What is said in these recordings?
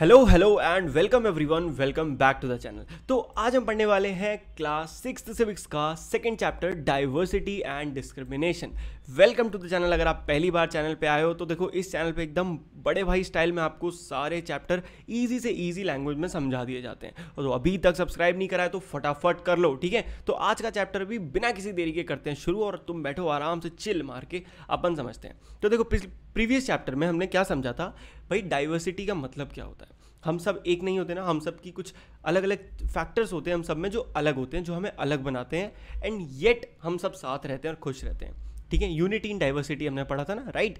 Hello hello and welcome everyone welcome back to the channel तो आज हम पढ़ने वाले हैं क्लास सिक्स सिविक्स का second chapter diversity and discrimination welcome to the channel अगर आप पहली बार चैनल पे आए हो तो देखो इस चैनल पे एकदम बड़े भाई स्टाइल में आपको सारे चैप्टर इजी से इजी लैंग्वेज में समझा दिए जाते हैं और तो अभी तक सब्सक्राइब नहीं करा है तो फटाफट कर लो ठीक है तो आज का चैप्टर भी बिना किसी देरी के करते हैं शुरू और तुम बैठो आराम से चिल मार के अपन समझते हैं तो देखो प्रीवियस चैप्टर में हमने क्या समझा था भाई डाइवर्सिटी का मतलब क्या होता है हम सब एक नहीं होते ना हम सब की कुछ अलग अलग फैक्टर्स होते हैं हम सब में जो अलग होते हैं जो हमें अलग बनाते हैं एंड येट हम सब साथ रहते हैं और खुश रहते हैं ठीक है यूनिटी इन डाइवर्सिटी हमने पढ़ा था ना राइट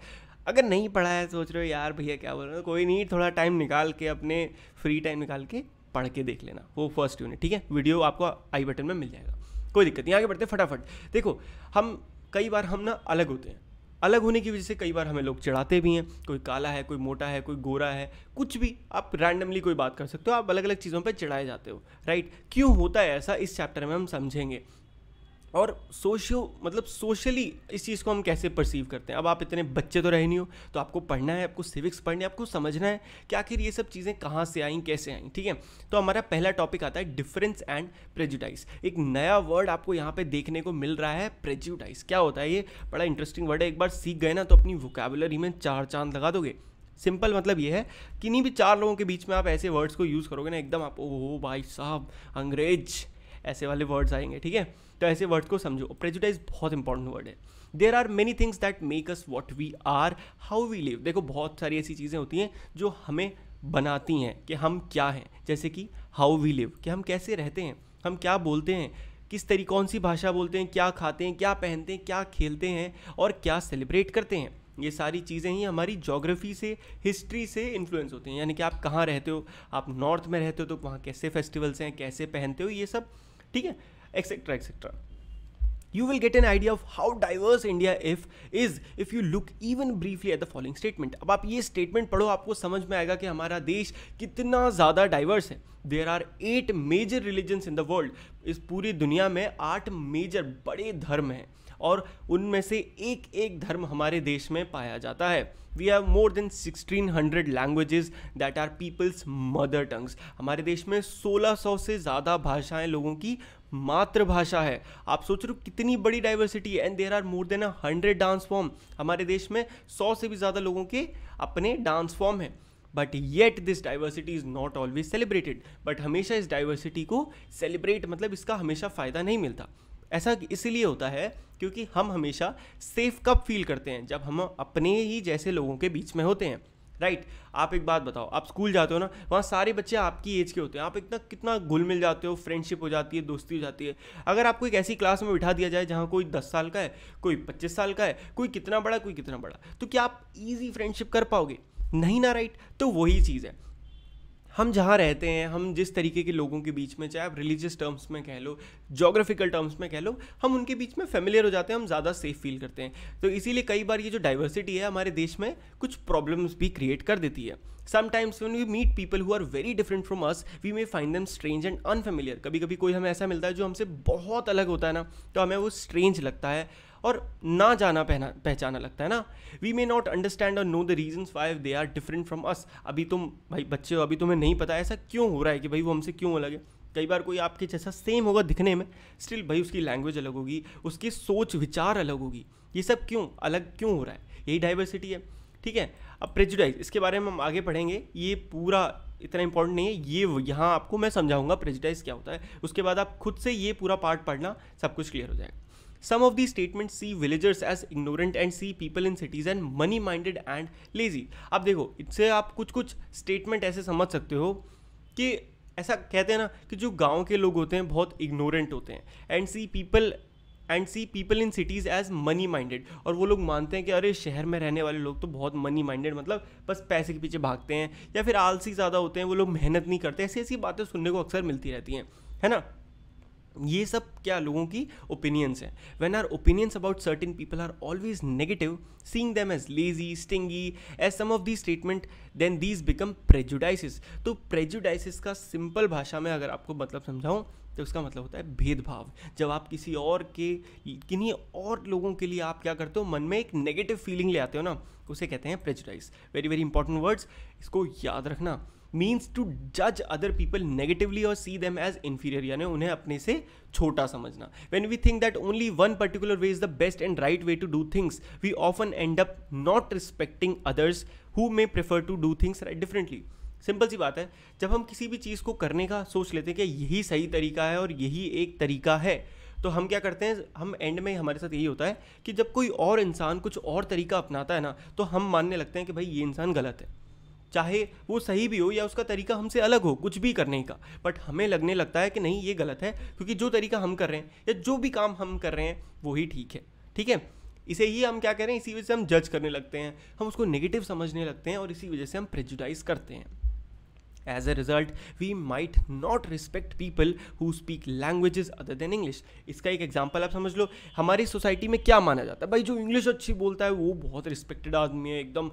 अगर नहीं पढ़ा है सोच रहे हो यार भैया क्या बोल रहे हो कोई नहीं थोड़ा टाइम निकाल के अपने फ्री टाइम निकाल के पढ़ के देख लेना वो फर्स्ट यूनिट ठीक है वीडियो आपको आई बटन में मिल जाएगा कोई दिक्कत नहीं आगे बढ़ते फटाफट देखो हम कई बार हम ना अलग होते हैं अलग होने की वजह से कई बार हमें लोग चिढ़ाते भी हैं कोई काला है कोई मोटा है कोई गोरा है कुछ भी आप रैंडमली कोई बात कर सकते हो आप अलग अलग चीज़ों पर चिढ़ाए जाते हो राइट क्यों होता है ऐसा इस चैप्टर में हम समझेंगे और सोशियो मतलब सोशली इस चीज़ को हम कैसे परसीव करते हैं अब आप इतने बच्चे तो रहे नहीं हो तो आपको पढ़ना है आपको सिविक्स पढ़ना है आपको समझना है कि आखिर ये सब चीज़ें कहाँ से आई कैसे आई ठीक है तो हमारा पहला टॉपिक आता है डिफरेंस एंड प्रेजुडाइज एक नया वर्ड आपको यहाँ पे देखने को मिल रहा है प्रेजुडाइज क्या होता है ये बड़ा इंटरेस्टिंग वर्ड है एक बार सीख गए ना तो अपनी वोकेबुलरी में चार चांद लगा दोगे सिंपल मतलब ये है कि नहीं भी चार लोगों के बीच में आप ऐसे वर्ड्स को यूज़ करोगे ना एकदम आप ओ भाई साहब अंग्रेज ऐसे वाले वर्ड्स आएंगे ठीक है तो ऐसे वर्ड को समझो प्रेजुडाइज बहुत इंपॉर्टेंट वर्ड है there are many things that make us what we are how we live देखो बहुत सारी ऐसी चीज़ें होती हैं जो हमें बनाती हैं कि हम क्या हैं जैसे कि हाउ वी लिव कि हम कैसे रहते हैं हम क्या बोलते हैं किस तरी कौन सी भाषा बोलते हैं क्या खाते हैं क्या पहनते हैं क्या खेलते हैं और क्या सेलिब्रेट करते हैं ये सारी चीज़ें ही हमारी जोग्राफ़ी से हिस्ट्री से इन्फ्लुएंस होती हैं यानी कि आप कहाँ रहते हो आप नॉर्थ में रहते हो तो वहाँ कैसे फेस्टिवल्स हैं कैसे पहनते हो ये सब ठीक है etcetera etcetera you will get an idea of how diverse India if is if you look even briefly at the following statement अब आप ये स्टेटमेंट पढ़ो आपको समझ में आएगा कि हमारा देश कितना ज्यादा डाइवर्स है there are eight major religions in the world इस पूरी दुनिया में आठ मेजर बड़े धर्म हैं और उनमें से एक एक धर्म हमारे देश में पाया जाता है we have more than 1600 languages that are people's mother tongues हमारे देश में 1600 से ज़्यादा भाषाएं लोगों की मातृभाषा है आप सोच रहे हो कितनी बड़ी diversity and there are more than a hundred dance form हमारे देश में सौ से भी ज़्यादा लोगों के अपने डांस फॉर्म हैं but yet this diversity is not always celebrated but हमेशा इस डाइवर्सिटी को सेलिब्रेट मतलब इसका हमेशा फ़ायदा नहीं मिलता ऐसा इसलिए होता है क्योंकि हम हमेशा सेफ कब फील करते हैं जब हम अपने ही जैसे लोगों के बीच में होते हैं राइट right. आप एक बात बताओ आप स्कूल जाते हो ना वहाँ सारे बच्चे आपकी एज के होते हैं आप इतना कितना घुल मिल जाते हो फ्रेंडशिप हो जाती है दोस्ती हो जाती है अगर आपको एक ऐसी क्लास में बिठा दिया जाए जहाँ कोई दस साल का है कोई पच्चीस साल का है कोई कितना बड़ा कोई कितना बड़ा तो क्या आप ईजी फ्रेंडशिप कर पाओगे नहीं ना राइट right? तो वही चीज़ है हम जहाँ रहते हैं हम जिस तरीके के लोगों के बीच में चाहे आप रिलीजियस टर्म्स में कह लो जोग्राफिकल टर्म्स में कह लो हम उनके बीच में फेमिलियर हो जाते हैं हम ज़्यादा सेफ फील करते हैं तो इसीलिए कई बार ये जो डाइवर्सिटी है हमारे देश में कुछ प्रॉब्लम्स भी क्रिएट कर देती है sometimes when we meet people who are very different from us we may find them strange and unfamiliar कभी कभी कोई हमें ऐसा मिलता है जो हमसे बहुत अलग होता है ना तो हमें वो स्ट्रेंज लगता है और ना जाना पहना पहचाना लगता है ना वी मे नॉट अंडरस्टैंड और know the reason why they are different from us अभी तुम भाई बच्चे हो अभी तुम्हें नहीं पता ऐसा क्यों हो रहा है कि भाई वो हमसे क्यों अलग है कई बार कोई आपके जैसा सेम होगा दिखने में स्टिल भाई उसकी लैंग्वेज अलग होगी उसकी सोच विचार अलग होगी ये सब क्यों अलग क्यों हो रहा है यही डाइवर्सिटी है ठीक है अब प्रेजुडाइज इसके बारे में हम आगे पढ़ेंगे ये पूरा इतना इंपॉर्टेंट नहीं है ये यहाँ आपको मैं समझाऊंगा प्रेजुडाइज क्या होता है उसके बाद आप खुद से ये पूरा पार्ट पढ़ना सब कुछ क्लियर हो जाएगा Some of these statements see villagers as ignorant and see people in cities and money minded and lazy. अब देखो इससे आप कुछ कुछ स्टेटमेंट ऐसे समझ सकते हो कि ऐसा कहते हैं ना कि जो गांव के लोग होते हैं बहुत इग्नोरेंट होते हैं and see people and see people in cities as money minded और वो लोग मानते हैं कि अरे शहर में रहने वाले लोग तो बहुत मनी माइंडेड मतलब बस पैसे के पीछे भागते हैं या फिर आलसी ज़्यादा होते हैं वो लोग मेहनत नहीं करते ऐसी ऐसी बातें सुनने को अक्सर मिलती रहती हैं है ना ये सब क्या लोगों की ओपिनियंस हैं when are opinions about certain people are always negative seeing them as lazy stingy as some of the statement then these become prejudices तो प्रेजुडाइसिस का सिंपल भाषा में अगर आपको मतलब समझाऊँ तो उसका मतलब होता है भेदभाव जब आप किसी और के किन्हीं और लोगों के लिए आप क्या करते हो मन में एक नेगेटिव फीलिंग ले आते हो ना उसे कहते हैं prejudice very very important words इसको याद रखना मीन्स टू जज अदर पीपल नेगेटिवली और सी देम एज इन्फीरियर यानी उन्हें अपने से छोटा समझना when we think that only one particular way is the best and right way to do things we often end up not respecting others who may prefer to do things differently simple सी बात है जब हम किसी भी चीज़ को करने का सोच लेते हैं कि यही सही तरीका है और यही एक तरीका है तो हम क्या करते हैं हम एंड में हमारे साथ यही होता है कि जब कोई और इंसान कुछ और तरीका अपनाता है ना तो हम मानने लगते हैं कि भाई ये इंसान गलत है चाहे वो सही भी हो या उसका तरीका हमसे अलग हो कुछ भी करने का बट हमें लगने लगता है कि नहीं ये गलत है क्योंकि जो तरीका हम कर रहे हैं या जो भी काम हम कर रहे हैं वो ही ठीक है ठीक है इसे ही हम क्या कह रहे हैं इसी वजह से हम जज करने लगते हैं हम उसको नेगेटिव समझने लगते हैं और इसी वजह से हम प्रेजुडाइज करते हैं as a result we might not respect people who speak languages other than English इसका एक एग्जाम्पल आप समझ लो हमारी सोसाइटी में क्या माना जाता है भाई जो इंग्लिश अच्छी बोलता है वो बहुत रिस्पेक्टेड आदमी है एकदम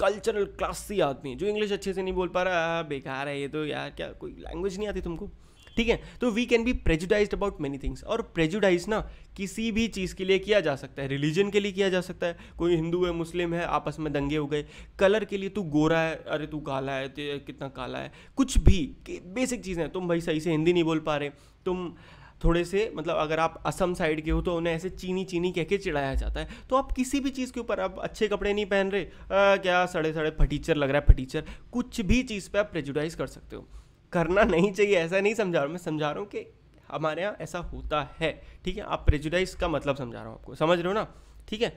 कल्चरल क्लासी आदमी जो इंग्लिश अच्छे से नहीं बोल पा रहा बेकार है ये तो यार क्या कोई लैंग्वेज नहीं आती तुमको ठीक है तो we can be prejudice about many things और प्रेजुडाइज ना किसी भी चीज़ के लिए किया जा सकता है रिलीजन के लिए किया जा सकता है कोई हिंदू है मुस्लिम है आपस में दंगे हो गए कलर के लिए तू गोरा है अरे तू काला है तो कितना काला है कुछ भी बेसिक चीज़ें हैं तुम भाई सही से हिंदी नहीं बोल पा रहे तुम थोड़े से मतलब अगर आप असम साइड के हो तो उन्हें ऐसे चीनी चीनी कह के चिढ़ाया जाता है तो आप किसी भी चीज़ के ऊपर आप अच्छे कपड़े नहीं पहन रहे आ, क्या सड़े सड़े फटीचर लग रहा है फटीचर कुछ भी चीज़ पर आप प्रेजुडाइज कर सकते हो करना नहीं चाहिए ऐसा नहीं समझा रहा हूँ मैं समझा रहा हूँ कि हमारे यहाँ ऐसा होता है ठीक है आप प्रेजुडाइज का मतलब समझा रहा हूँ आपको समझ रहे हो ना ठीक है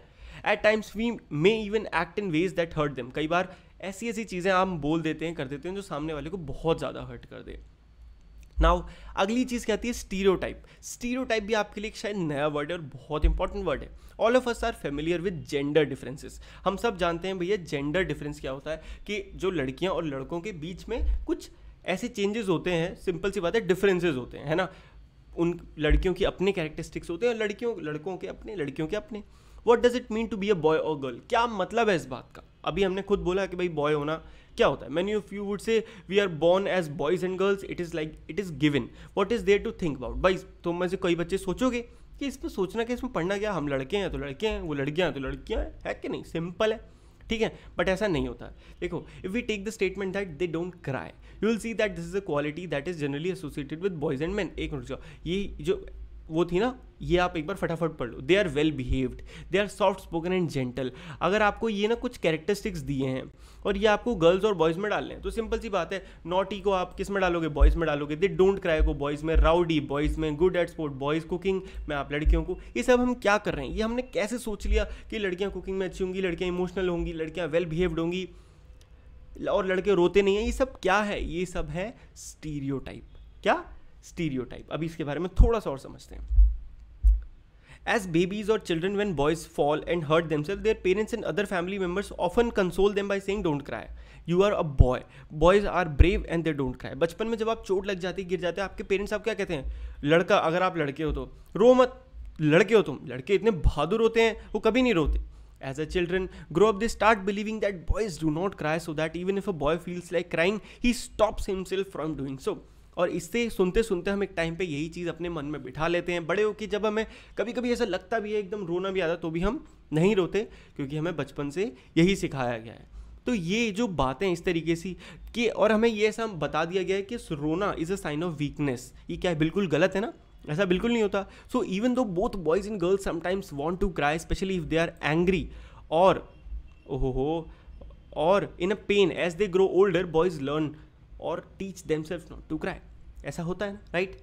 at times we may even act in ways that hurt them कई बार ऐसी ऐसी चीज़ें हम बोल देते हैं कर देते हैं जो सामने वाले को बहुत ज़्यादा हर्ट कर दे नाउ अगली चीज़ कहती है टाइप स्टीरो टाइप भी आपके लिए एक शायद नया वर्ड है और बहुत इंपॉर्टेंट वर्ड है all of us are familiar with gender differences हम सब जानते हैं भैया जेंडर डिफरेंस क्या होता है कि जो लड़कियां और लड़कों के बीच में कुछ ऐसे चेंजेस होते हैं सिंपल सी बात है डिफरेंसेज होते हैं है ना उन लड़कियों की अपने कैरेक्टरिस्टिक्स होते हैं लड़कियों लड़कों के अपने लड़कियों के अपने what does it mean to be a boy और गर्ल क्या मतलब है इस बात का अभी हमने खुद बोला कि भाई बॉय होना क्या होता है many of you would say we are born as boys and girls it is like it is given what is there to think about भाई तो मैं से कई बच्चे सोचोगे कि इसमें सोचना कि इसमें पढ़ना क्या हम लड़के हैं तो लड़के हैं वो लड़कियाँ हैं तो लड़कियाँ हैं है कि नहीं सिंपल है ठीक है बट ऐसा नहीं होता देखो if we take the statement that they don't cry you will see that this is a quality that is generally associated with boys and man एक मिनट ये जो वो थी ना ये आप एक बार फटाफट पढ़ लो they are well behaved they are soft spoken and gentle अगर आपको ये ना कुछ कैरेक्टरिस्टिक्स दिए हैं और ये आपको गर्ल्स और बॉयज़ में डालने हैं तो सिंपल सी बात है नॉटी को आप किस में डालोगे बॉयज़ में डालोगे दे डोंट क्राई को बॉयज़ में राउडी बॉयज़ में good at sport boys cooking में आप लड़कियों को ये सब हम क्या कर रहे हैं ये हमने कैसे सोच लिया कि लड़कियाँ कुकिंग में अच्छी होंगी लड़कियाँ इमोशनल होंगी लड़कियाँ वेल बिहेव्ड होंगी और लड़के रोते नहीं हैं ये सब क्या है ये सब है स्टीरियोटाइप क्या स्टीरियोटाइप अभी इसके बारे में थोड़ा सा और समझते हैं एज बेबीज और children when boys fall and hurt themselves their parents and other family members often console them by saying don't cry you are a boy boys are brave and they don't cry बचपन में जब आप चोट लग जाती गिर जाते हैं आपके पेरेंट्स आप क्या कहते हैं लड़का अगर आप लड़के हो तो रो मत लड़के हो तुम लड़के इतने बहादुर होते हैं वो कभी नहीं रोते as a children grow up they start believing that boys do not cry so that even if a boy feels like crying he stops himself from doing so और इससे सुनते सुनते हम एक टाइम पे यही चीज़ अपने मन में बिठा लेते हैं बड़े होकर जब हमें कभी कभी ऐसा लगता भी है एकदम रोना भी आता तो भी हम नहीं रोते क्योंकि हमें बचपन से यही सिखाया गया है तो ये जो बातें इस तरीके से कि और हमें ये ऐसा बता दिया गया है कि रोना is a sign of weakness ये क्या है बिल्कुल गलत है ना ऐसा बिल्कुल नहीं होता so even though both boys and girls sometimes want to cry specially if they are angry और ओहो हो और in a pain as they grow older boys learn और teach themselves not to cry ऐसा होता है right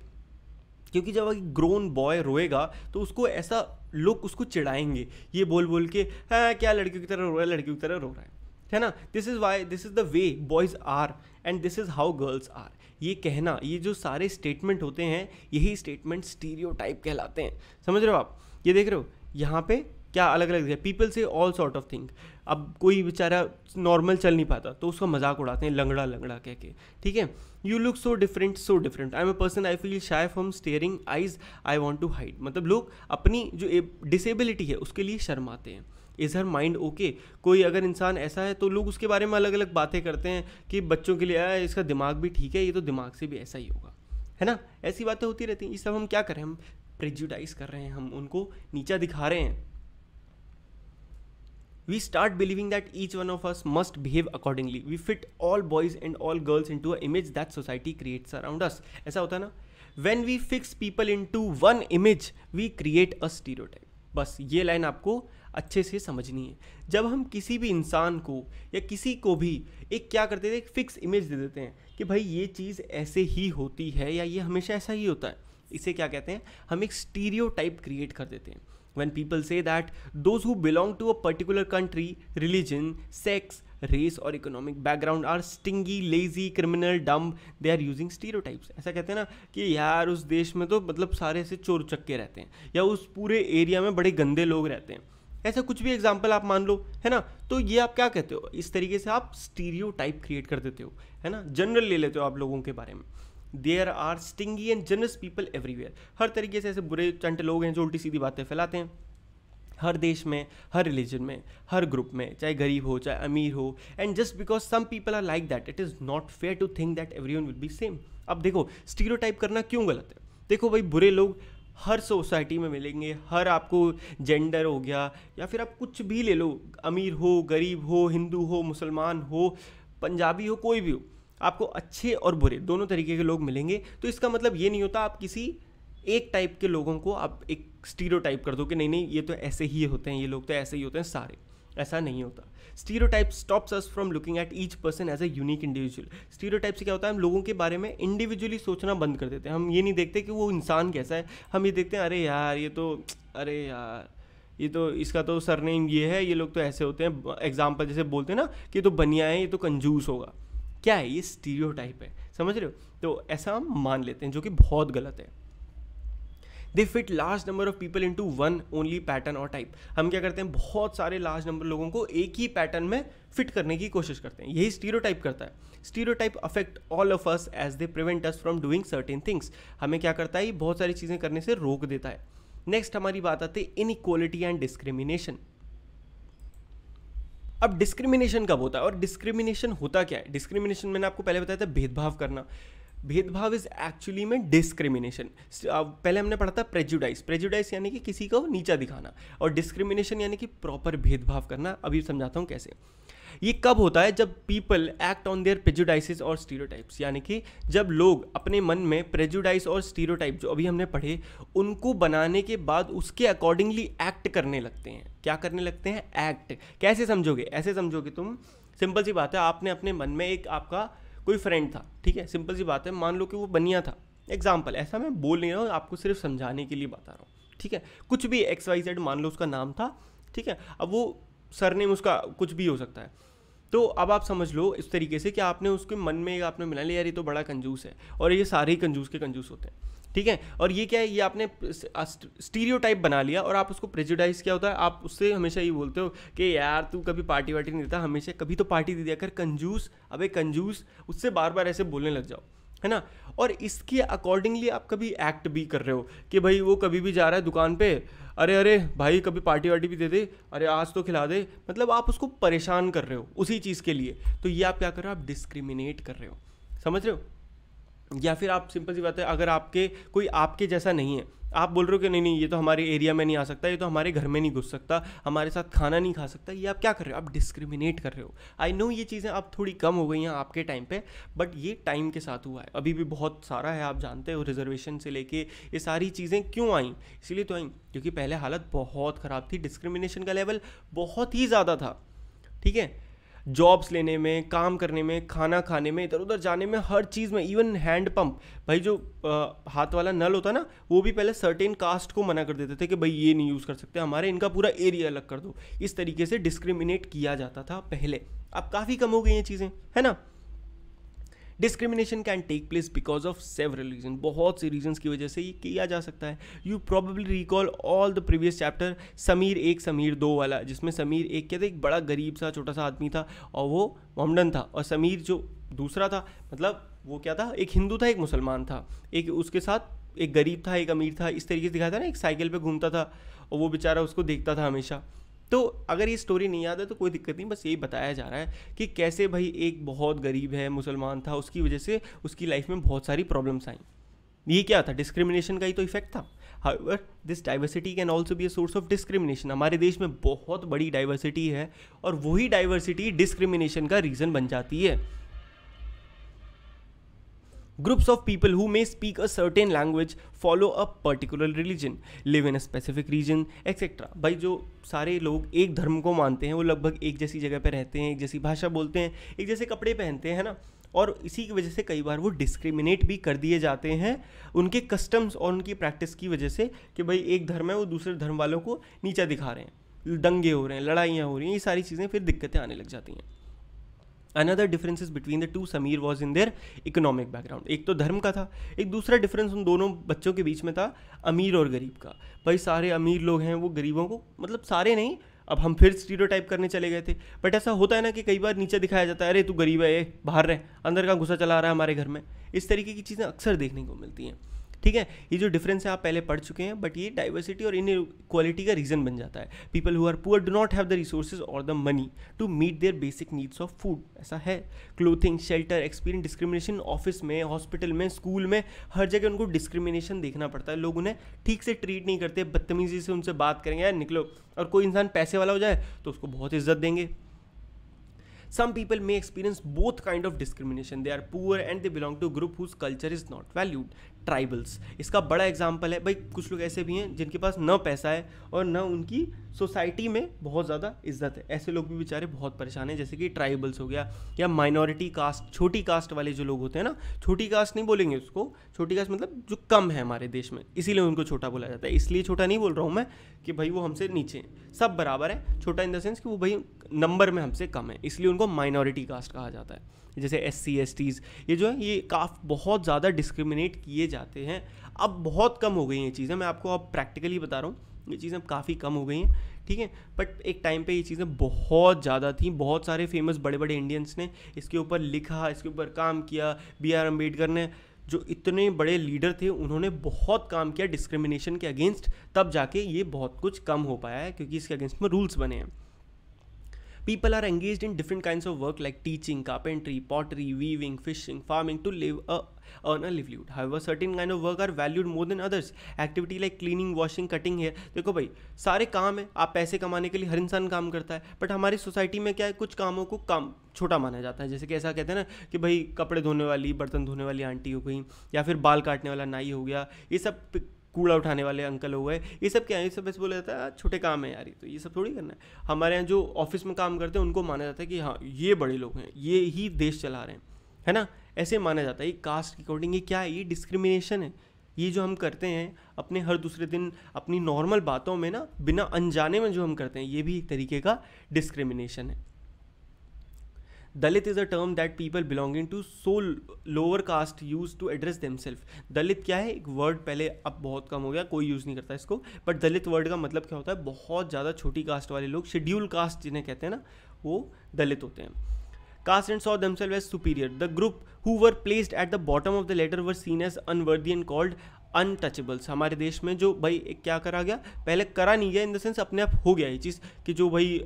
क्योंकि जब एक ग्रोन बॉय रोएगा तो उसको ऐसा लोग उसको चिढ़ाएंगे ये बोल बोल के हाँ क्या लड़कियों की तरह रो रहा है लड़कियों की तरह रो रहा है है ना this is why this is the way boys are and this is how girls are ये कहना ये जो सारे स्टेटमेंट होते हैं यही स्टेटमेंट स्टीरियो कहलाते हैं समझ रहे हो आप ये देख रहे हो यहाँ पे क्या अलग अलग है पीपल से ऑल सॉर्ट ऑफ थिंग अब कोई बेचारा नॉर्मल चल नहीं पाता तो उसका मजाक उड़ाते हैं लंगड़ा लंगड़ा कह के ठीक है you look so different so different I am a person I feel shy from staring eyes I want to hide मतलब लोग अपनी जो डिसेबिलिटी है उसके लिए शर्माते हैं इज़ हर माइंड ओके कोई अगर इंसान ऐसा है तो लोग उसके बारे में अलग अलग बातें करते हैं कि बच्चों के लिए आया इसका दिमाग भी ठीक है ये तो दिमाग से भी ऐसा ही होगा है ना ऐसी बातें होती रहती हैं ये सब हम क्या करें हम प्रेजुडाइज कर रहे हैं हम उनको नीचा दिखा रहे हैं we start believing that each one of us must behave accordingly we fit all boys and all girls into an image that society creates around us ऐसा होता है ना when we fix people into one image we create a stereotype बस ये line आपको अच्छे से समझनी है जब हम किसी भी इंसान को या किसी को भी एक क्या करते थे एक फिक्स इमेज दे देते हैं कि भाई ये चीज़ ऐसे ही होती है या ये हमेशा ऐसा ही होता है इसे क्या कहते हैं हम एक स्टीरियो टाइप क्रिएट कर देते हैं when people say that those who belong to a particular country, religion, sex, race or economic background are stingy, lazy, criminal, dumb, they are using stereotypes. ऐसा कहते हैं ना कि यार उस देश में तो मतलब सारे ऐसे चोर चक्के रहते हैं या उस पूरे एरिया में बड़े गंदे लोग रहते हैं ऐसा कुछ भी एग्जाम्पल आप मान लो है ना तो ये आप क्या कहते हो इस तरीके से आप स्टीरियो क्रिएट कर देते हो है ना जनरल ले लेते हो आप लोगों के बारे में there are stingy and generous people everywhere हर तरीके से ऐसे बुरे चंट लोग हैं जो उल्टी सीधी बातें फैलाते हैं हर देश में हर रिलीजन में हर ग्रुप में चाहे गरीब हो चाहे अमीर हो and just because some people are like that it is not fair to think that every one will be same अब देखो स्टीरो करना क्यों गलत है देखो भाई बुरे लोग हर सोसाइटी में मिलेंगे हर आपको जेंडर हो गया या फिर आप कुछ भी ले लो अमीर हो गरीब हो हिंदू हो मुसलमान हो पंजाबी हो कोई भी हो आपको अच्छे और बुरे दोनों तरीके के लोग मिलेंगे तो इसका मतलब ये नहीं होता आप किसी एक टाइप के लोगों को आप एक स्टीरो टाइप कर दो कि नहीं नहीं ये तो ऐसे ही होते हैं ये लोग तो ऐसे ही होते हैं सारे ऐसा नहीं होता stereotype stops us from looking at each person as a unique individual type से क्या होता है हम लोगों के बारे में इंडिविजुअली सोचना बंद कर देते हैं हम ये नहीं देखते कि वो इंसान कैसा है हम ये देखते हैं अरे यार ये तो अरे यार ये तो इसका तो सरनेम ये है ये लोग तो ऐसे होते हैं एग्जाम्पल जैसे बोलते हैं ना कि ये तो बनिया है ये तो कंजूस होगा क्या है ये स्टीरियो है समझ रहे हो तो ऐसा हम मान लेते हैं जो कि बहुत गलत है they fit large number of people into one only pattern और टाइप हम क्या करते हैं बहुत सारे लार्ज नंबर लोगों को एक ही पैटर्न में फिट करने की कोशिश करते हैं यही स्टीरो करता है stereo affect all of us as they prevent us from doing certain things हमें क्या करता है ये बहुत सारी चीज़ें करने से रोक देता है नेक्स्ट हमारी बात आती है इक्वालिटी एंड डिस्क्रिमिनेशन अब डिस्क्रिमिनेशन कब होता है और डिस्क्रिमिनेशन होता क्या है डिस्क्रिमिनेशन मैंने आपको पहले बताया था भेदभाव करना भेदभाव इज एक्चुअली में डिस्क्रिमिनेशन पहले हमने पढ़ा था प्रेजुडाइस प्रेजुडाइस यानी कि किसी को नीचा दिखाना और डिस्क्रिमिनेशन यानी कि प्रॉपर भेदभाव करना अभी समझाता हूँ कैसे ये कब होता है जब people act on their prejudices और स्टीरियोटाइप्स यानी कि जब लोग अपने मन में प्रेजुडाइस और स्टीरोटाइप जो अभी हमने पढ़े उनको बनाने के बाद उसके अकॉर्डिंगली एक्ट करने लगते हैं क्या करने लगते हैं एक्ट कैसे समझोगे ऐसे समझोगे तुम सिंपल सी बात है आपने अपने मन में एक आपका कोई फ्रेंड था ठीक है सिंपल सी बात है मान लो कि वो बनिया था एग्जाम्पल ऐसा मैं बोल नहीं रहा हूँ आपको सिर्फ समझाने के लिए बता रहा हूँ ठीक है कुछ भी एक्स वाई जेड मान लो उसका नाम था ठीक है अब वो सरनेम उसका कुछ भी हो सकता है तो अब आप समझ लो इस तरीके से कि आपने उसके मन में आपने मिला लिया यार ये तो बड़ा कंजूस है और ये सारे ही कंजूस के कंजूस होते हैं ठीक है और ये क्या है ये आपने स्टीरियो टाइप बना लिया और आप उसको प्रेजुडाइज क्या होता है आप उससे हमेशा ये बोलते हो कि यार तू कभी पार्टी वार्टी नहीं देता हमेशा कभी तो पार्टी दे दिया कर कंजूस अब कंजूस उससे बार बार ऐसे बोलने लग जाओ है ना और इसके अकॉर्डिंगली आप कभी एक्ट भी कर रहे हो कि भाई वो कभी भी जा रहा है दुकान पर अरे अरे भाई कभी पार्टी वार्टी भी दे दे अरे आज तो खिला दे मतलब आप उसको परेशान कर रहे हो उसी चीज़ के लिए तो ये आप क्या कर रहे हो आप डिस्क्रिमिनेट कर रहे हो समझ रहे हो या फिर आप सिंपल सी बात है अगर आपके कोई आपके जैसा नहीं है आप बोल रहे हो कि नहीं नहीं ये तो हमारे एरिया में नहीं आ सकता ये तो हमारे घर में नहीं घुस सकता हमारे साथ खाना नहीं खा सकता ये आप क्या कर रहे हो आप डिस्क्रिमिनेट कर रहे हो आई नो ये चीज़ें अब थोड़ी कम हो गई हैं आपके टाइम पे बट ये टाइम के साथ हुआ है अभी भी बहुत सारा है आप जानते हो रिजर्वेशन से लेके ये सारी चीज़ें क्यों आई इसीलिए तो आई क्योंकि पहले हालत बहुत ख़राब थी डिस्क्रिमिनेशन का लेवल बहुत ही ज़्यादा था ठीक है जॉब्स लेने में काम करने में खाना खाने में इधर उधर जाने में हर चीज़ में इवन हैंड पंप भाई जो आ, हाथ वाला नल होता ना वो भी पहले सर्टेन कास्ट को मना कर देते थे कि भाई ये नहीं यूज़ कर सकते हमारे इनका पूरा एरिया अलग कर दो इस तरीके से डिस्क्रिमिनेट किया जाता था पहले अब काफ़ी कम हो गई हैं चीज़ें है ना discrimination can take place because of several reason बहुत सी रीजन की वजह से ये किया जा सकता है you probably recall all the previous chapter Sameer एक समीर दो वाला जिसमें समीर एक क्या था एक बड़ा गरीब सा छोटा सा आदमी था और वो मोमडन था और समीर जो दूसरा था मतलब वो क्या था एक हिंदू था एक मुसलमान था एक उसके साथ एक गरीब था एक अमीर था इस तरीके से दिखाया था ना एक साइकिल पे घूमता था और वो बेचारा उसको देखता था हमेशा तो अगर ये स्टोरी नहीं याद है तो कोई दिक्कत नहीं बस यही बताया जा रहा है कि कैसे भाई एक बहुत गरीब है मुसलमान था उसकी वजह से उसकी लाइफ में बहुत सारी प्रॉब्लम्स आई ये क्या था डिस्क्रिमिनेशन का ही तो इफेक्ट था however this diversity can also be a source of discrimination हमारे देश में बहुत बड़ी डाइवर्सिटी है और वही डाइवर्सिटी डिस्क्रिमिनेशन का रीज़न बन जाती है groups of people who may speak a certain language follow a particular religion live in a specific region etcetera भाई जो सारे लोग एक धर्म को मानते हैं वो लगभग एक जैसी जगह पर रहते हैं एक जैसी भाषा बोलते हैं एक जैसे कपड़े पहनते हैं ना और इसी की वजह से कई बार वो डिस्क्रिमिनेट भी कर दिए जाते हैं उनके कस्टम्स और उनकी प्रैक्टिस की वजह से कि भाई एक धर्म है वो दूसरे धर्म वालों को नीचा दिखा रहे हैं दंगे हो रहे हैं लड़ाइयाँ हो रही हैं ये सारी चीज़ें फिर दिक्कतें आने लग जाती हैं another differences between the two Sameer was in their economic background एक तो धर्म का था एक दूसरा डिफरेंस उन दोनों बच्चों के बीच में था अमीर और गरीब का भाई सारे अमीर लोग हैं वो गरीबों को मतलब सारे नहीं अब हम फिर टाइप करने चले गए थे बट ऐसा होता है ना कि कई बार नीचे दिखाया जाता है अरे तू गरीब है ये बाहर रहे अंदर का घुसा चला रहा है हमारे घर में इस तरीके की चीज़ें अक्सर देखने को मिलती हैं ठीक है ये जो डिफरेंस है आप पहले पढ़ चुके हैं बट ये डाइवर्सिटी और इन क्वालिटी का रीज़न बन जाता है people who are poor do not have the resources और the money to meet their basic needs of food ऐसा है clothing shelter experience discrimination office में हॉस्पिटल में स्कूल में हर जगह उनको डिस्क्रिमिनेशन देखना पड़ता है लोग उन्हें ठीक से ट्रीट नहीं करते बदतमीजी से उनसे बात करेंगे यार निकलो और कोई इंसान पैसे वाला हो जाए तो उसको बहुत इज्जत देंगे some people may experience both kind of discrimination they are poor and they belong to a group whose culture is not valued tribals इसका बड़ा एग्जाम्पल है भाई कुछ लोग ऐसे भी हैं जिनके पास न पैसा है और न उनकी सोसाइटी में बहुत ज़्यादा इज्जत है ऐसे लोग भी बेचारे बहुत परेशान हैं जैसे कि ट्राइबल्स हो गया या माइनॉरिटी कास्ट छोटी कास्ट वाले जो लोग होते हैं ना छोटी कास्ट नहीं बोलेंगे उसको छोटी कास्ट मतलब जो कम है हमारे देश में इसीलिए उनको छोटा बोला जाता है इसलिए छोटा नहीं बोल रहा हूँ मैं कि भाई वो हमसे नीचे हैं सब बराबर है छोटा इन द सेंस कि वो भाई नंबर में हमसे कम है इसलिए उनको माइनॉरिटी कास्ट कहा जाता है जैसे एस सी एस टीज़ ये जो है ये काफ बहुत ज़्यादा डिस्क्रिमिनेट किए जाते हैं अब बहुत कम हो गई हैं ये चीज़ें मैं आपको अब प्रैक्टिकली बता रहा हूँ ये चीज़ें काफ़ी कम हो गई हैं ठीक है बट एक टाइम पे ये चीज़ें बहुत ज़्यादा थी बहुत सारे फेमस बड़े बड़े इंडियंस ने इसके ऊपर लिखा इसके ऊपर काम किया बी आर अम्बेडकर ने जो इतने बड़े लीडर थे उन्होंने बहुत काम किया डिस्क्रिमिनेशन के अगेंस्ट तब जाके ये बहुत कुछ कम हो पाया है क्योंकि इसके अगेंस्ट में रूल्स बने हैं People are engaged in different kinds of work like teaching, carpentry, pottery, weaving, fishing, farming to live a earn a livelihood. However, certain kind of work are valued more than others. Activity like cleaning, washing, cutting hair. देखो भाई सारे काम है आप पैसे कमाने के लिए हर इंसान काम करता है बट हमारी सोसाइटी में क्या है कुछ कामों को काम छोटा माना जाता है जैसे कि ऐसा कहते हैं ना कि भाई कपड़े धोने वाली बर्तन धोने वाली आंटी हो गई या फिर बाल काटने वाला नाई हो गया ये सब कूड़ा उठाने वाले अंकल हो गए ये सब क्या है ये सब ऐसे बोला जाता है हाँ, छोटे काम है यार ये तो ये सब थोड़ी करना है हमारे यहाँ जो ऑफिस में काम करते हैं उनको माना जाता है कि हाँ ये बड़े लोग हैं ये ही देश चला रहे हैं है ना ऐसे माना जाता है ये कास्ट के अकॉर्डिंग ये क्या है ये डिस्क्रिमिनेशन है ये जो हम करते हैं अपने हर दूसरे दिन अपनी नॉर्मल बातों में ना बिना अनजाने में जो हम करते हैं ये भी एक तरीके का डिस्क्रिमिनेशन है Dalit is a term that people belonging to so lower caste use to address themselves Dalit क्या है एक वर्ड पहले अब बहुत कम हो गया कोई यूज नहीं करता इसको बट दलित वर्ड का मतलब क्या होता है बहुत ज्यादा छोटी कास्ट वाले लोग शेड्यूल कास्ट जिन्हें कहते हैं ना वो दलित होते हैं caste and saw themselves as superior the group who were placed at the bottom of the latter were seen as unworthy and called untouchables हमारे देश में जो भाई क्या करा गया पहले करा नहीं गया इन द सेंस अपने आप हो गया ये चीज़ कि जो भाई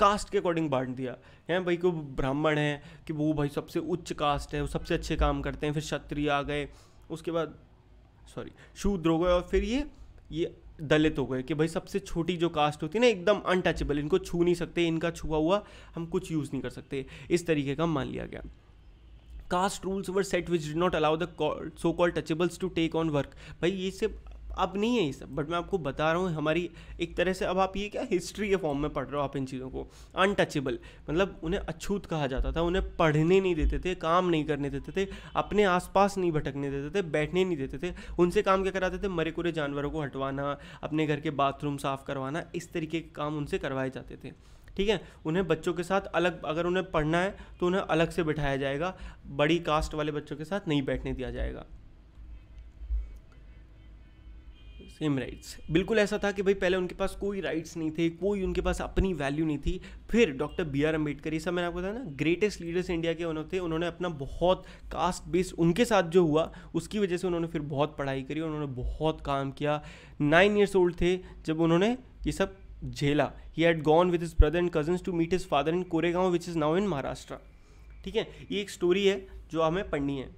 कास्ट के अकॉर्डिंग बांट दिया है भाई को ब्राह्मण है कि वो भाई सबसे उच्च कास्ट है वो सबसे अच्छे काम करते हैं फिर क्षत्रिय आ गए उसके बाद सॉरी शूद्र हो गए और फिर ये ये दलित हो गए कि भाई सबसे छोटी जो कास्ट होती है ना एकदम अनटचेबल इनको छू नहीं सकते इनका छुआ हुआ हम कुछ यूज़ नहीं कर सकते इस तरीके का मान लिया गया caste rules were set which did not allow the so called touchables to take on work भाई ये सिर्फ अब नहीं है ये सब बट मैं आपको बता रहा हूँ हमारी एक तरह से अब आप ये क्या हिस्ट्री के फॉर्म में पढ़ रहे हो आप इन चीज़ों को अनटचेबल मतलब उन्हें अछूत कहा जाता था उन्हें पढ़ने नहीं देते थे काम नहीं करने देते थे अपने आसपास नहीं भटकने देते थे बैठने नहीं देते थे उनसे काम क्या कराते थे मरे कुरे जानवरों को हटवाना अपने घर के बाथरूम साफ़ करवाना इस तरीके के काम उनसे करवाए जाते थे ठीक है उन्हें बच्चों के साथ अलग अगर उन्हें पढ़ना है तो उन्हें अलग से बैठाया जाएगा बड़ी कास्ट वाले बच्चों के साथ नहीं बैठने दिया जाएगा सेम राइट्स बिल्कुल ऐसा था कि भाई पहले उनके पास कोई राइट्स नहीं थे कोई उनके पास अपनी वैल्यू नहीं थी फिर डॉक्टर बी आर अम्बेडकर ये सब मैंने आपको बताया ना ग्रेटेस्ट लीडर्स इंडिया के उन्होंने थे उन्होंने अपना बहुत कास्ट बेस उनके साथ जो हुआ उसकी वजह से उन्होंने फिर बहुत पढ़ाई करी उन्होंने बहुत काम किया नाइन ईयर्स ओल्ड थे जब उन्होंने ये सब झेला ही had gone with his brother and cousins to meet his father in Koregaon which is now in Maharashtra ठीक है ये एक स्टोरी है जो हमें पढ़नी है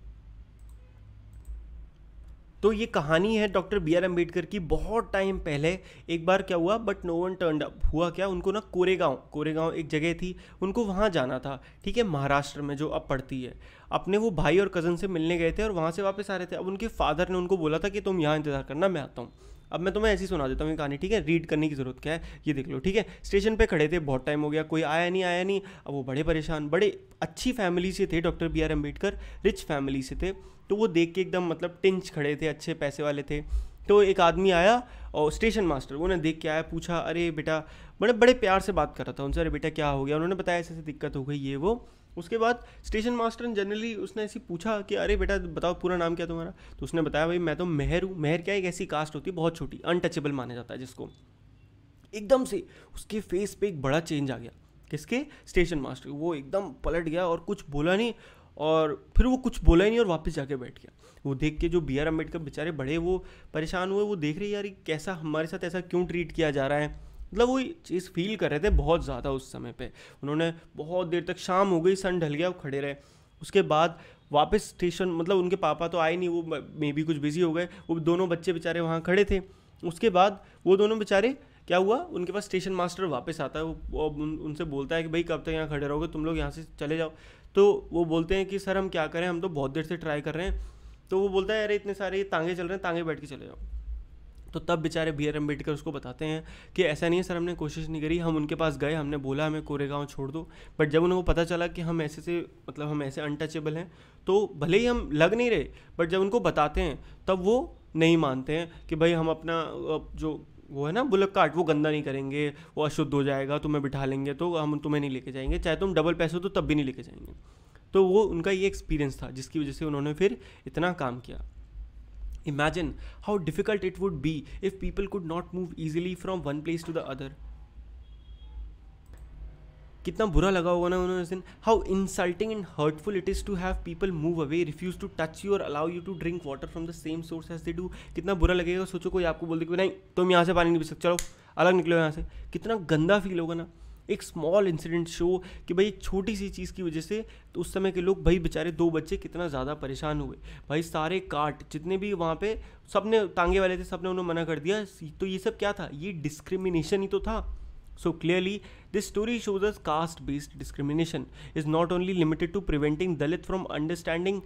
तो ये कहानी है डॉक्टर बी आर अम्बेडकर की बहुत टाइम पहले एक बार क्या हुआ but no one turn up हुआ क्या उनको ना कोरेगांव कोरेगांव एक जगह थी उनको वहाँ जाना था ठीक है महाराष्ट्र में जो अब पड़ती है अपने वो भाई और कज़न से मिलने गए थे और वहाँ से वापस आ रहे थे अब उनके फादर ने उनको बोला था कि तुम यहाँ इंतज़ार करना मैं आता हूँ अब मैं तुम्हें ऐसी सुना देता हूँ कहानी ठीक है रीड करने की ज़रूरत क्या है ये देख लो ठीक है स्टेशन पर खड़े थे बहुत टाइम हो गया कोई आया नहीं आया नहीं अब वो बड़े परेशान बड़े अच्छी फैमिली से थे doctor B R Ambedkar rich family से थे तो वो देख के एकदम मतलब टिंच खड़े थे अच्छे पैसे वाले थे तो एक आदमी आया और स्टेशन मास्टर उन्हें देख के आया पूछा अरे बेटा बड़े मतलब बड़े प्यार से बात कर रहा था उनसे अरे बेटा क्या हो गया उन्होंने बताया ऐसे ऐसे दिक्कत हो गई ये वो उसके बाद स्टेशन मास्टर ने जनरली उसने ऐसे पूछा कि अरे बेटा बताओ पूरा नाम क्या तुम्हारा तो उसने बताया भाई मैं तो मेहर हूँ मेहर क्या एक ऐसी कास्ट होती है बहुत छोटी अनटचेबल माना जाता है जिसको एकदम से उसके फेस पे एक बड़ा चेंज आ गया किसके स्टेशन मास्टर वो एकदम पलट गया और कुछ बोला नहीं और फिर वो कुछ बोला ही नहीं और वापस जाके बैठ गया वो देख के जो बी आर अम्बेडकर बेचारे बड़े वो परेशान हुए वो देख रहे यार कैसा हमारे साथ ऐसा क्यों ट्रीट किया जा रहा है मतलब वो चीज़ फील कर रहे थे बहुत ज़्यादा उस समय पे उन्होंने बहुत देर तक शाम हो गई सन ढल गया वो खड़े रहे उसके बाद वापस स्टेशन मतलब उनके पापा तो आए नहीं वो मे बी कुछ बिज़ी हो गए वो दोनों बच्चे बेचारे वहाँ खड़े थे उसके बाद वो दोनों बेचारे क्या हुआ उनके पास स्टेशन मास्टर वापस आता है वो उन, उनसे बोलता है कि भाई कब तक यहाँ खड़े रहोगे तुम लोग यहाँ से चले जाओ तो वो बोलते हैं कि सर हम क्या करें हम तो बहुत देर से ट्राई कर रहे हैं तो वो बोलता है अरे इतने सारे तांगे चल रहे हैं तांगे बैठ के चले जाओ तो तब बेचारे बी आर अम्बेडकर उसको बताते हैं कि ऐसा नहीं है सर हमने कोशिश नहीं करी हम उनके पास गए हमने बोला हमें कोरेगांव छोड़ दो बट जब उनको पता चला कि हम ऐसे से मतलब हम ऐसे अनटचेबल हैं तो भले ही हम लग नहीं रहे बट जब उनको बताते हैं तब वो नहीं मानते हैं कि भाई हम अपना जो वो है ना बुलक काट वो गंदा नहीं करेंगे वो अशुद्ध हो जाएगा तुम्हें बिठा लेंगे तो हम तुम्हें नहीं लेके जाएंगे चाहे तुम डबल पैसे हो तो तब भी नहीं लेके जाएंगे तो वो उनका ये एक्सपीरियंस था जिसकी वजह से उन्होंने फिर इतना काम किया imagine how difficult it would be if people could not move easily from one place to the other कितना बुरा लगा होगा ना उन्होंने दिन how insulting and hurtful it is to have people move away refuse to touch you और allow you to drink water from the same source as they do कितना बुरा लगेगा सोचो कोई आपको बोल दे कि नहीं तुम यहाँ से पानी नहीं पी सकते चलो अलग निकलो यहाँ से कितना गंदा फील होगा ना एक स्मॉल इंसिडेंट शो कि भाई एक छोटी सी चीज़ की वजह से तो उस समय के लोग भाई बेचारे दो बच्चे कितना ज़्यादा परेशान हुए भाई सारे कार्ट जितने भी वहाँ पे सब ने तांगे वाले थे सब ने उन्हें मना कर दिया तो ये सब क्या था ये डिस्क्रिमिनेशन ही तो था so clearly this story shows us caste based discrimination is not only limited to preventing Dalit from understanding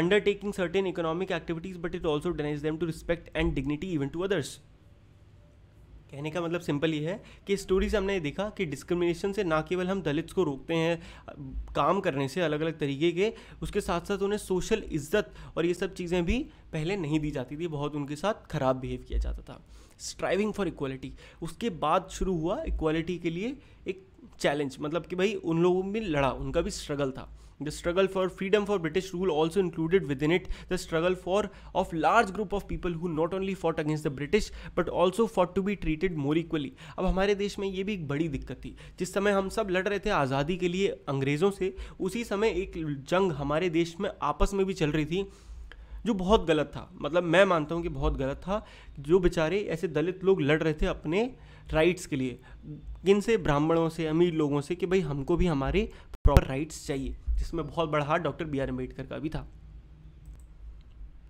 undertaking certain economic activities but it also denies them to respect and dignity even to others कहने का मतलब simple ये है कि story से हमने देखा कि डिस्क्रिमिनेशन से ना केवल हम दलित्स को रोकते हैं काम करने से अलग अलग तरीके के उसके साथ साथ उन्हें सोशल इज्जत और ये सब चीज़ें भी पहले नहीं दी जाती थी बहुत उनके साथ ख़राब बिहेव किया जाता था स्ट्राइविंग फॉर इक्वलिटी उसके बाद शुरू हुआ इक्वलिटी के लिए एक चैलेंज मतलब कि भाई उन लोगों में लड़ा उनका भी स्ट्रगल था the struggle for freedom for British rule also included with in it the struggle for of large group of people who not only fought against the British but also fought to be treated more equally अब हमारे देश में ये भी एक बड़ी दिक्कत थी जिस समय हम सब लड़ रहे थे आज़ादी के लिए अंग्रेज़ों से उसी समय एक जंग हमारे देश में आपस में भी चल रही थी जो बहुत गलत था मतलब मैं मानता हूँ कि बहुत गलत था जो बेचारे ऐसे दलित लोग लड़ रहे थे अपने राइट्स के लिए किनसे ब्राह्मणों से अमीर लोगों से कि भाई हमको भी हमारे प्रॉपर राइट्स चाहिए जिसमें बहुत बड़ा हाथ डॉक्टर बी आर अम्बेडकर का भी था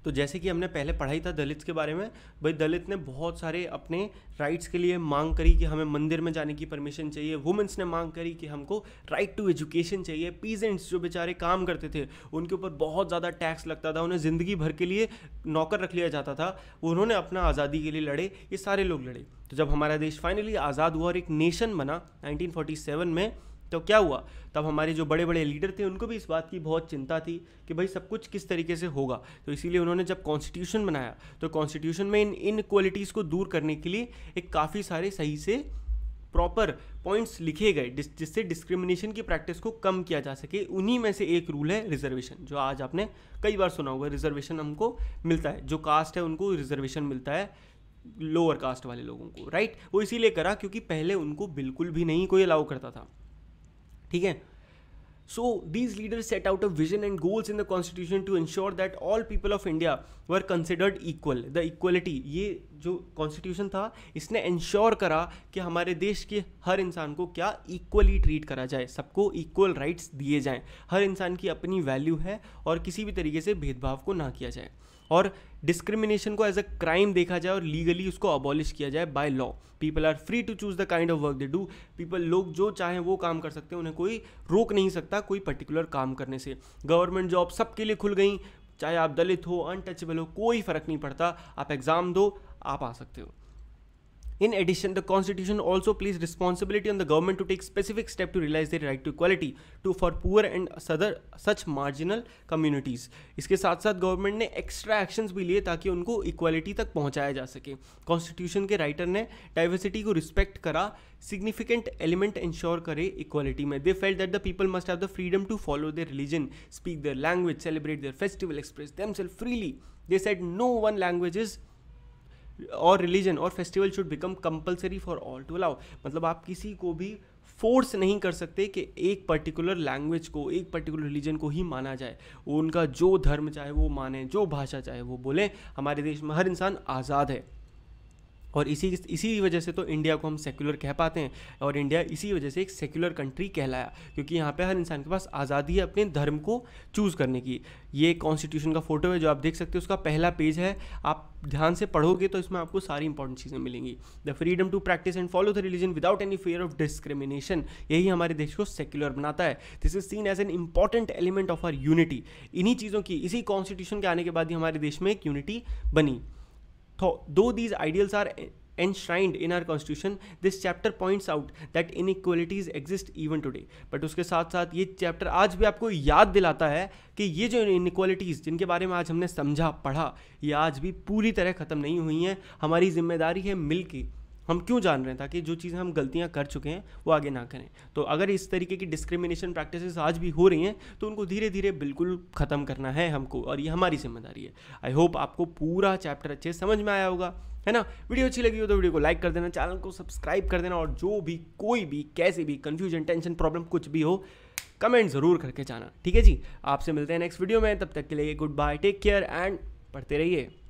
तो जैसे कि हमने पहले पढ़ाई था दलित के बारे में भाई दलित ने बहुत सारे अपने राइट्स के लिए मांग करी कि हमें मंदिर में जाने की परमिशन चाहिए वुमेंस ने मांग करी कि हमको राइट टू एजुकेशन चाहिए पीजेंट्स जो बेचारे काम करते थे उनके ऊपर बहुत ज़्यादा टैक्स लगता था उन्हें ज़िंदगी भर के लिए नौकर रख लिया जाता था उन्होंने अपना आज़ादी के लिए लड़े ये सारे लोग लड़े तो जब हमारा देश फाइनली आज़ाद हुआ और एक नेशन बना नाइनटीन में तो क्या हुआ तब हमारे जो बड़े बड़े लीडर थे उनको भी इस बात की बहुत चिंता थी कि भाई सब कुछ किस तरीके से होगा तो इसीलिए उन्होंने जब कॉन्स्टिट्यूशन बनाया तो कॉन्स्टिट्यूशन में इन इनक्वालिटीज़ को दूर करने के लिए एक काफ़ी सारे सही से प्रॉपर पॉइंट्स लिखे गए जिससे डिस्क्रिमिनेशन की प्रैक्टिस को कम किया जा सके उन्हीं में से एक रूल है रिजर्वेशन जो आज आपने कई बार सुना होगा रिजर्वेशन हमको मिलता है जो कास्ट है उनको रिजर्वेशन मिलता है लोअर कास्ट वाले लोगों को राइट वो इसीलिए करा क्योंकि पहले उनको बिल्कुल भी नहीं कोई अलाउ करता था ठीक है so these leaders set out a vision and goals in the constitution to ensure that all people of India were considered equal the equality ये जो कॉन्स्टिट्यूशन था इसने इंश्योर करा कि हमारे देश के हर इंसान को क्या इक्वली ट्रीट करा जाए सबको इक्वल राइट्स दिए जाएँ हर इंसान की अपनी वैल्यू है और किसी भी तरीके से भेदभाव को ना किया जाए और डिस्क्रिमिनेशन को एज अ क्राइम देखा जाए और लीगली उसको अबॉलिश किया जाए by law people are free to choose the kind of work they do people लोग जो चाहें वो काम कर सकते हैं उन्हें कोई रोक नहीं सकता कोई पर्टिकुलर काम करने से गवर्नमेंट जॉब सबके लिए खुल गई चाहे आप दलित हो अनटचेबल हो कोई फ़र्क नहीं पड़ता आप एग्ज़ाम दो आप आ सकते हो In addition, the constitution also placed responsibility on the government to take specific steps to realize their right to equality to for poor and सदर such marginal communities. इसके साथ साथ गवर्नमेंट ने एक्स्ट्रा एक्शंस भी लिए ताकि उनको इक्वालिटी तक पहुंचाया जा सके कॉन्स्टिट्यूशन के राइटर ने डाइवर्सिटी को रिस्पेक्ट करा significant element ensure करे equality में they felt that the people must have the freedom to follow their religion speak their language celebrate their festival express themselves freely they said no one language is और religion और festival should become compulsory for all to allow मतलब आप किसी को भी force नहीं कर सकते कि एक पर्टिकुलर लैंग्वेज को एक पर्टिकुलर रिलीजन को ही माना जाए उनका जो धर्म चाहे वो माने जो भाषा चाहे वो बोलें हमारे देश में हर इंसान आज़ाद है और इसी इसी वजह से तो इंडिया को हम सेक्युलर कह पाते हैं और इंडिया इसी वजह से एक सेक्युलर कंट्री कहलाया क्योंकि यहाँ पे हर इंसान के पास आज़ादी है अपने धर्म को चूज़ करने की ये कॉन्स्टिट्यूशन का फ़ोटो है जो आप देख सकते हो उसका पहला पेज है आप ध्यान से पढ़ोगे तो इसमें आपको सारी इंपॉर्टेंट चीज़ें मिलेंगी the freedom to practice and follow the religion without any fear of discrimination यही हमारे देश को सेक्युलर बनाता है this is seen as an important element of our unity इन्हीं चीज़ों की इसी कॉन्स्टिट्यूशन के आने के बाद ही हमारे देश में एक यूनिटी बनी दो these ideals are enshrined in our constitution this chapter points out that inequalities exist even today but उसके साथ साथ ये चैप्टर आज भी आपको याद दिलाता है कि ये जो इन जिनके बारे में आज हमने समझा पढ़ा ये आज भी पूरी तरह खत्म नहीं हुई हैं हमारी जिम्मेदारी है मिल के हम क्यों जान रहे हैं ताकि जो चीज़ें हम गलतियां कर चुके हैं वो आगे ना करें तो अगर इस तरीके की डिस्क्रिमिनेशन प्रैक्टिसेस आज भी हो रही हैं तो उनको धीरे धीरे बिल्कुल ख़त्म करना है हमको और ये हमारी जिम्मेदारी है आई होप आपको पूरा चैप्टर अच्छे समझ में आया होगा है ना वीडियो अच्छी लगी हो तो वीडियो को लाइक कर देना चैनल को सब्सक्राइब कर देना और जो भी कोई भी कैसे भी कन्फ्यूजन टेंशन प्रॉब्लम कुछ भी हो कमेंट ज़रूर करके जाना ठीक है जी आपसे मिलते हैं नेक्स्ट वीडियो में तब तक के लिए goodbye take care and पढ़ते रहिए